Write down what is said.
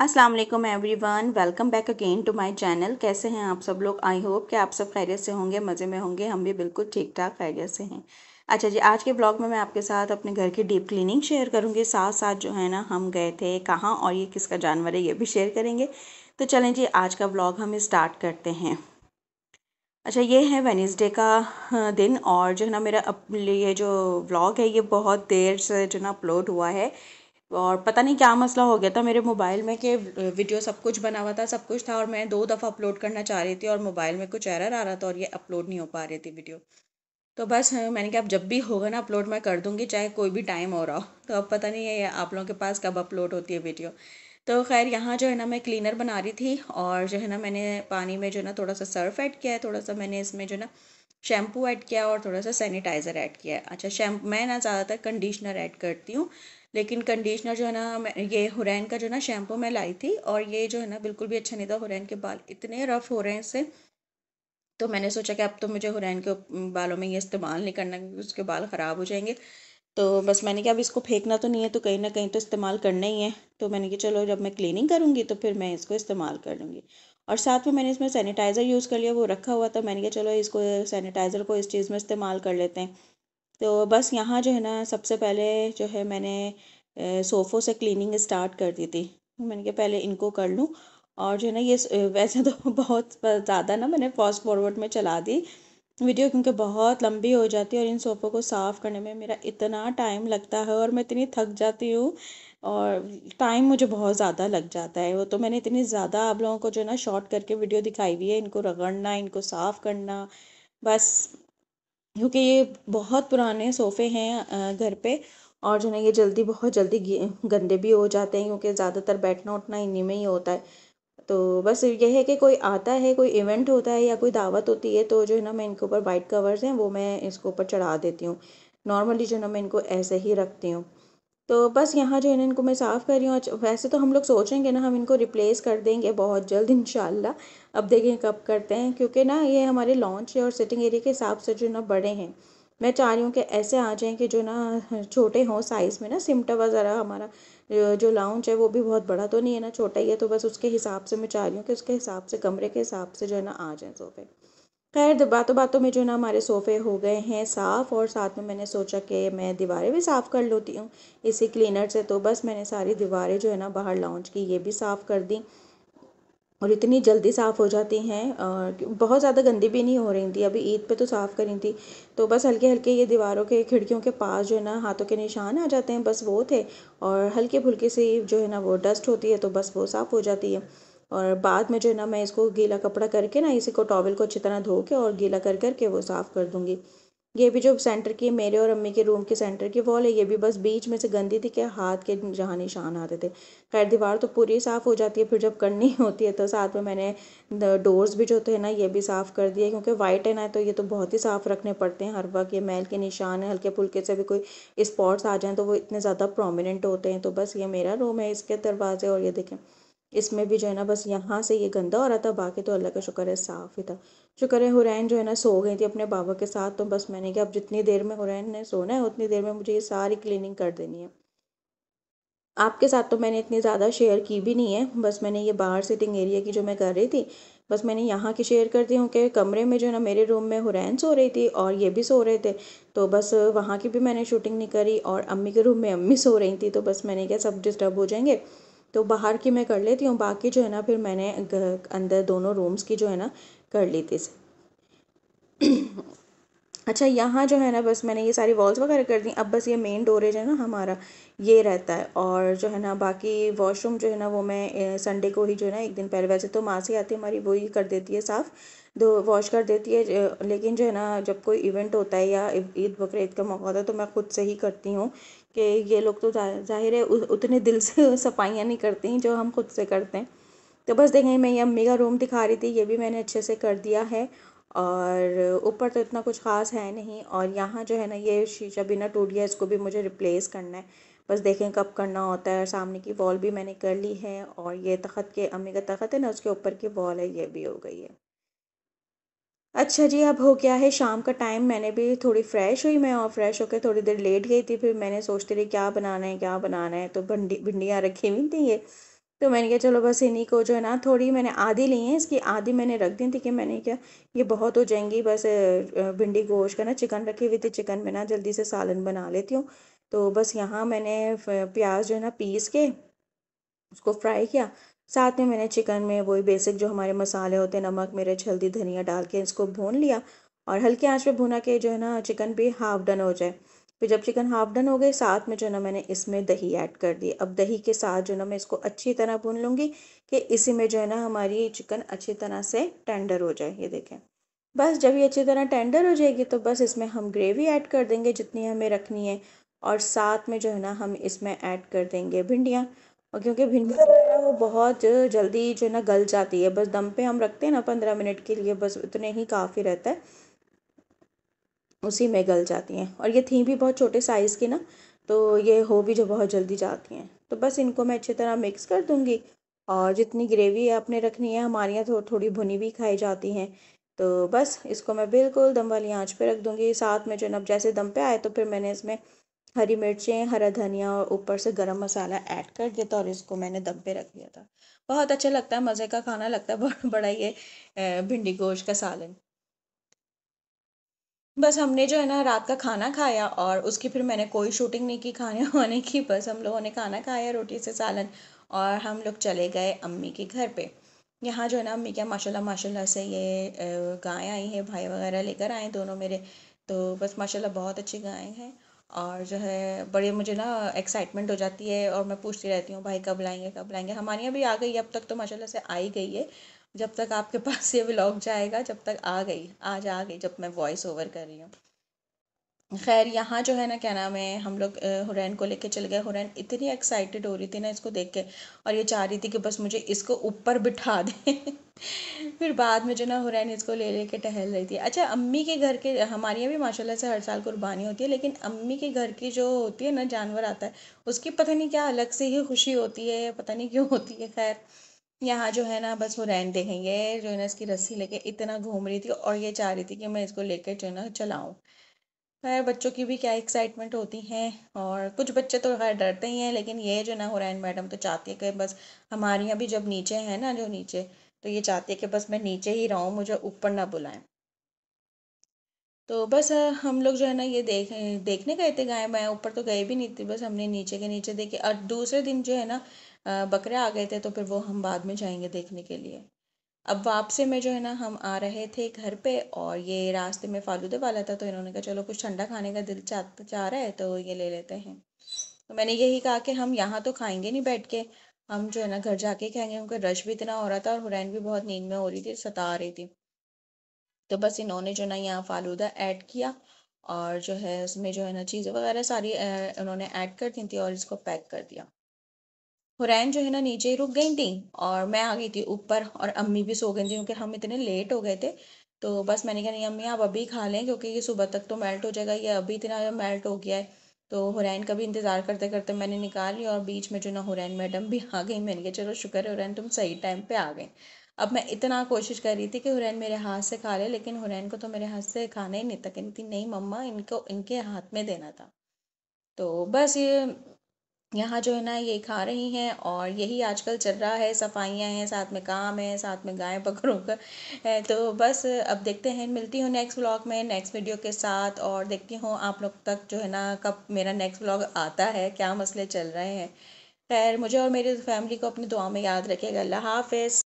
अस्सलाम वालेकुम everyone welcome back again to my channel कैसे हैं आप सब लोग आई होप कि आप सब खैरियत से होंगे मज़े में होंगे हम भी बिल्कुल ठीक ठाक खैरियत से हैं अच्छा जी आज के ब्लॉग में मैं आपके साथ अपने घर की डीप क्लीनिंग शेयर करूँगी साथ साथ जो है ना हम गए थे कहाँ और ये किसका जानवर है ये भी शेयर करेंगे तो चलें जी आज का ब्लॉग हम स्टार्ट करते हैं अच्छा ये है वेनिसडे का हाँ, दिन और जो है ना मेरा अपने लिए जो व्लॉग है ये बहुत देर से जो ना अपलोड हुआ है और पता नहीं क्या मसला हो गया था मेरे मोबाइल में कि वीडियो सब कुछ बना हुआ था सब कुछ था और मैं दो दफ़ा अपलोड करना चाह रही थी और मोबाइल में कुछ एरर आ रहा था और ये अपलोड नहीं हो पा रही थी वीडियो तो बस मैंने कहा अब जब भी होगा ना अपलोड मैं कर दूँगी चाहे कोई भी टाइम हो रहा हो तो अब पता नहीं है आप लोगों के पास कब अपलोड होती है वीडियो तो खैर यहाँ जो है ना मैं क्लीनर बना रही थी और जो है ना मैंने पानी में जो है ना थोड़ा सा सर्फ ऐड किया है थोड़ा सा मैंने इसमें जो है ना शैम्पू ऐड किया और थोड़ा सा सैनिटाइज़र ऐड किया है अच्छा शैम्पू मैं ना ज़्यादातर कंडीशनर ऐड करती हूँ लेकिन कंडीशनर जो है ना ये हुरैन का जो है ना शैम्पू मैं लाई थी और ये जो है ना बिल्कुल भी अच्छा नहीं था हुरैन के बाल इतने रफ़ हो रहे हैं इससे तो मैंने सोचा कि अब तो मुझे हुरैन के बालों में ये इस्तेमाल नहीं करना क्योंकि उसके बाल ख़राब हो जाएंगे तो बस मैंने कहा अब इसको फेंकना तो नहीं है तो कहीं ना कहीं तो इस्तेमाल करना ही है तो मैंने कहा चलो जब मैं क्लीनिंग करूँगी तो फिर मैं इसको इस्तेमाल कर लूँगी और साथ में मैंने इसमें सैनिटाइज़र यूज़ कर लिया वो रखा हुआ था मैंने कहा चलो इसको सैनिटाइज़र को इस चीज़ में इस्तेमाल कर लेते हैं तो बस यहाँ जो है ना सबसे पहले जो है मैंने सोफ़ों से क्लीनिंग स्टार्ट कर दी थी तो मैंने कहा पहले इनको कर लूँ और जो है ना ये वैसे तो बहुत ज़्यादा ना मैंने फास्ट फॉरवर्ड में चला दी वीडियो क्योंकि बहुत लंबी हो जाती है और इन सोफ़ों को साफ़ करने में मेरा इतना टाइम लगता है और मैं इतनी थक जाती हूँ और टाइम मुझे बहुत ज़्यादा लग जाता है वो तो मैंने इतनी ज़्यादा आप लोगों को जो है ना शॉर्ट करके वीडियो दिखाई हुई है इनको रगड़ना इनको साफ़ करना बस क्योंकि ये बहुत पुराने सोफ़े हैं घर पे और जो है ये जल्दी बहुत जल्दी गंदे भी हो जाते हैं क्योंकि ज़्यादातर बैठना उठना इन्हीं में ही होता है तो बस ये है कि कोई आता है कोई इवेंट होता है या कोई दावत होती है तो जो है ना मैं इनके ऊपर वाइट कवर्स हैं वो मैं इसके ऊपर चढ़ा देती हूँ नॉर्मली जो है ना मैं इनको ऐसे ही रखती हूँ तो बस यहाँ जो है इनको मैं साफ़ कर रही हूँ वैसे तो हम लोग सोचेंगे ना हम इनको रिप्लेस कर देंगे बहुत जल्द इन अब देखें कब करते हैं क्योंकि ना ये हमारे लॉन्च और सिटिंग एरिया के हिसाब से जो ना बड़े हैं मैं चाह रही हूँ कि ऐसे आ जाएं कि जो ना छोटे हों साइज़ में ना सिमटा वगैरह हमारा जो, लाउंज है वो भी बहुत बड़ा तो नहीं है ना छोटा ही है तो बस उसके हिसाब से मैं चाह रही हूँ कि उसके हिसाब से कमरे के हिसाब से जो है ना आ जाएं सोफ़े खैर बातों बातों में जो है ना हमारे सोफ़े हो गए हैं साफ़ और साथ में मैंने सोचा कि मैं दीवारें भी साफ़ कर लेती हूँ इसी क्लीनर से तो बस मैंने सारी दीवारें जो है ना बाहर लॉन्च की ये भी साफ़ कर दी और इतनी जल्दी साफ़ हो जाती हैं और बहुत ज़्यादा गंदी भी नहीं हो रही थी अभी ईद पे तो साफ़ करी थी तो बस हल्के हल्के ये दीवारों के खिड़कियों के पास जो है ना हाथों के निशान आ जाते हैं बस वो थे और हल्के फुल्के से जो है ना वो डस्ट होती है तो बस वो साफ़ हो जाती है और बाद में जो है ना मैं इसको गीला कपड़ा करके ना इसी को टॉवल को अच्छी तरह धो के और गीला कर करके वो साफ़ कर दूँगी ये भी जो सेंटर की मेरे और अम्मी के रूम के सेंटर की वॉल है ये भी बस बीच में से गंदी थी कि हाथ के जहाँ निशान आते थे खैर दीवार तो पूरी साफ़ हो जाती है फिर जब करनी होती है तो साथ में मैंने डोर्स भी जो थे ना ये भी साफ़ कर दिए क्योंकि वाइट है ना तो ये तो बहुत ही साफ़ रखने पड़ते हैं हर वक्त ये मैल के निशान है हल्के फुल्के से भी कोई स्पॉट्स आ जाएँ तो वो इतने ज़्यादा प्रोमिनेंट होते हैं तो बस ये मेरा रूम है इसके दरवाजे और ये देखें इसमें भी जो है ना बस यहाँ से ये गंदा हो रहा था बाकी तो अल्लाह का शुक्र है साफ़ ही था शुक्र है हुरैन जो है ना सो गई थी अपने बाबा के साथ तो बस मैंने कहा अब जितनी देर में हुरैन ने सोना है उतनी देर में मुझे ये सारी क्लीनिंग कर देनी है आपके साथ तो मैंने इतनी ज़्यादा शेयर की भी नहीं है बस मैंने ये बाहर सिटिंग एरिया की जो मैं कर रही थी बस मैंने यहाँ की शेयर कर दी हूँ कि कमरे में जो है ना मेरे रूम में हुरैन सो रही थी और ये भी सो रहे थे तो बस वहाँ की भी मैंने शूटिंग नहीं करी और अम्मी के रूम में अम्मी सो रही थी तो बस मैंने क्या सब डिस्टर्ब हो जाएंगे तो बाहर की मैं कर लेती हूँ बाकी जो है ना फिर मैंने अंदर दोनों रूम्स की जो है ना कर ली थी अच्छा यहाँ जो है ना बस मैंने ये सारी वॉल्स वगैरह कर दी अब बस ये मेन डोरेज है ना हमारा ये रहता है और जो है ना बाकी वॉशरूम जो है ना वो मैं संडे को ही जो है ना एक दिन पहले वैसे तो माँ से आती है हमारी वो ही कर देती है साफ़ दो वॉश कर देती है लेकिन जो है ना जब कोई इवेंट होता है या ईद बकर ईद का मौका होता है तो मैं ख़ुद से ही करती हूँ कि ये लोग तो जाहिर है उतने दिल से सफाइयाँ नहीं करते हैं जो हम खुद से करते हैं तो बस देखें मैं ये अम्मी का रूम दिखा रही थी ये भी मैंने अच्छे से कर दिया है और ऊपर तो इतना कुछ ख़ास है नहीं और यहाँ जो है ना ये शीशा भी ना टूट गया इसको भी मुझे रिप्लेस करना है बस देखें कब करना होता है सामने की वॉल भी मैंने कर ली है और ये तख़त के अम्मी का तख़त है ना उसके ऊपर की वॉल है ये भी हो गई है अच्छा जी अब हो गया है शाम का टाइम मैंने भी थोड़ी फ्रेश हुई मैं और फ्रेश होकर थोड़ी देर लेट गई थी फिर मैंने सोचती रही क्या बनाना है क्या बनाना है तो भिंडी भिंडियाँ रखी हुई थी ये तो मैंने कहा चलो बस इन्हीं को जो है ना थोड़ी मैंने आधी ली है इसकी आधी मैंने रख दी थी कि मैंने क्या ये बहुत हो जाएंगी बस भिंडी गोश्त का ना चिकन रखी हुई थी चिकन में ना जल्दी से सालन बना लेती हूँ तो बस यहाँ मैंने प्याज जो है ना पीस के उसको फ्राई किया साथ में मैंने चिकन में वही बेसिक जो हमारे मसाले होते हैं नमक मिर्च हल्दी धनिया डाल के इसको भून लिया और हल्के आंच पे भुना के जो है ना चिकन भी हाफ डन हो जाए फिर जब चिकन हाफ डन हो गए साथ में जो है ना मैंने इसमें दही ऐड कर दी अब दही के साथ जो है ना मैं इसको अच्छी तरह भून लूँगी कि इसी में जो है ना हमारी चिकन अच्छी तरह से टेंडर हो जाए ये देखें बस जब ये अच्छी तरह टेंडर हो जाएगी तो बस इसमें हम ग्रेवी ऐड कर देंगे जितनी हमें रखनी है और साथ में जो है ना हम इसमें ऐड कर देंगे भिंडियाँ और क्योंकि भिंडी तो जो है वो बहुत जल्दी जो है ना गल जाती है बस दम पे हम रखते हैं ना पंद्रह मिनट के लिए बस उतने ही काफ़ी रहता है उसी में गल जाती हैं और ये थी भी बहुत छोटे साइज़ की ना तो ये हो भी जो बहुत जल्दी जाती हैं तो बस इनको मैं अच्छी तरह मिक्स कर दूँगी और जितनी ग्रेवी आपने रखनी है हमारे यहाँ थोड़ी भुनी भी खाई जाती हैं तो बस इसको मैं बिल्कुल दम वाली आँच पर रख दूँगी साथ में जो है ना जैसे दम पे आए तो फिर मैंने इसमें हरी मिर्चें हरा धनिया और ऊपर से गरम मसाला ऐड कर दिया था और इसको मैंने दम पे रख दिया था बहुत अच्छा लगता है मज़े का खाना लगता है बड़ा ये भिंडी गोश्त का सालन बस हमने जो है ना रात का खाना खाया और उसकी फिर मैंने कोई शूटिंग नहीं की खाने वाने की बस हम लोगों ने खाना खाया रोटी से सालन और हम लोग चले गए अम्मी के घर पे यहाँ जो है ना अम्मी क्या माशाल्लाह माशाल्लाह से ये गाय आई है भाई वगैरह लेकर आए दोनों मेरे तो बस माशाल्लाह बहुत अच्छी गायें हैं और जो है बड़े मुझे ना एक्साइटमेंट हो जाती है और मैं पूछती रहती हूँ भाई कब लाएंगे कब लाएंगे हमारे यहाँ भी आ गई अब तक तो माशाल्लाह से आ ही गई है जब तक आपके पास ये व्लॉग जाएगा जब तक आ गई आज आ गई जब मैं वॉइस ओवर कर रही हूँ खैर यहाँ जो है ना क्या नाम है हम लोग हुरैन को लेके चले गए हुरैन इतनी एक्साइटेड हो रही थी ना इसको देख के और ये चाह रही थी कि बस मुझे इसको ऊपर बिठा दे फिर बाद में जो ना हुरैन इसको ले लेके टहल रही थी अच्छा अम्मी के घर के हमारे यहाँ भी माशाल्लाह से हर साल कुर्बानी होती है लेकिन अम्मी के घर की जो होती है ना जानवर आता है उसकी पता नहीं क्या अलग से ही खुशी होती है पता नहीं क्यों होती है खैर यहाँ जो है ना बस वो रैन देखेंगे जो है ना इसकी रस्सी लेके इतना घूम रही थी और ये चाह रही थी कि मैं इसको लेके जो है ना चलाऊँ खैर बच्चों की भी क्या एक्साइटमेंट होती है और कुछ बच्चे तो खैर डरते ही हैं लेकिन ये जो ना हो है मैडम तो चाहती है कि बस हमारे यहाँ भी जब नीचे है ना जो नीचे तो ये चाहती है कि बस मैं नीचे ही रहूँ मुझे ऊपर ना बुलाएं तो बस हम लोग जो है ना ये देख देखने गए थे गाय मैं ऊपर तो गए भी नहीं थे बस हमने नीचे के नीचे देखे और दूसरे दिन जो है ना बकरे आ गए थे तो फिर वो हम बाद में जाएंगे देखने के लिए अब वापसी में जो है ना हम आ रहे थे घर पे और ये रास्ते में फालूदे वाला था तो इन्होंने कहा चलो कुछ ठंडा खाने का दिल चाह चाह रहा है तो ये ले लेते हैं तो मैंने यही कहा कि हम यहाँ तो खाएंगे नहीं बैठ के हम जो है ना घर जाके खाएंगे क्योंकि रश भी इतना हो रहा था और हुरैन भी बहुत नींद में हो रही थी सता रही थी तो बस इन्होंने जो ना यहाँ फालूदा ऐड किया और जो है उसमें जो है ना चीज़ें वगैरह सारी उन्होंने ऐड कर दी थी और इसको पैक कर दिया हुरैन जो है ना नीचे ही रुक गई थी और मैं आ गई थी ऊपर और अम्मी भी सो गई थी क्योंकि हम इतने लेट हो गए थे तो बस मैंने कहा नहीं अम्मी आप अभी खा लें क्योंकि ये सुबह तक तो मेल्ट हो जाएगा ये अभी इतना मेल्ट हो गया है तो हुरैन का भी इंतज़ार करते करते मैंने निकाल लिया और बीच में जो ना हुरैन मैडम भी आ गई मैंने कहा चलो शुक्र है हुरैन तुम सही टाइम पे आ गए अब मैं इतना कोशिश कर रही थी कि हुरैन मेरे हाथ से खा ले लेकिन हुरैन को तो मेरे हाथ से खाना ही नहीं था कहती नहीं मम्मा इनको इनके हाथ में देना था तो बस ये यहाँ जो है ना ये खा रही हैं और यही आजकल चल रहा है सफाइयाँ हैं साथ में काम है साथ में गाय का है तो बस अब देखते हैं मिलती हूँ नेक्स्ट व्लॉग में नेक्स्ट वीडियो के साथ और देखती हूँ आप लोग तक जो है ना कब मेरा नेक्स्ट व्लॉग आता है क्या मसले चल रहे हैं खैर मुझे और मेरी फैमिली को अपनी दुआ में याद रखेगा अल्लाह हाफिज़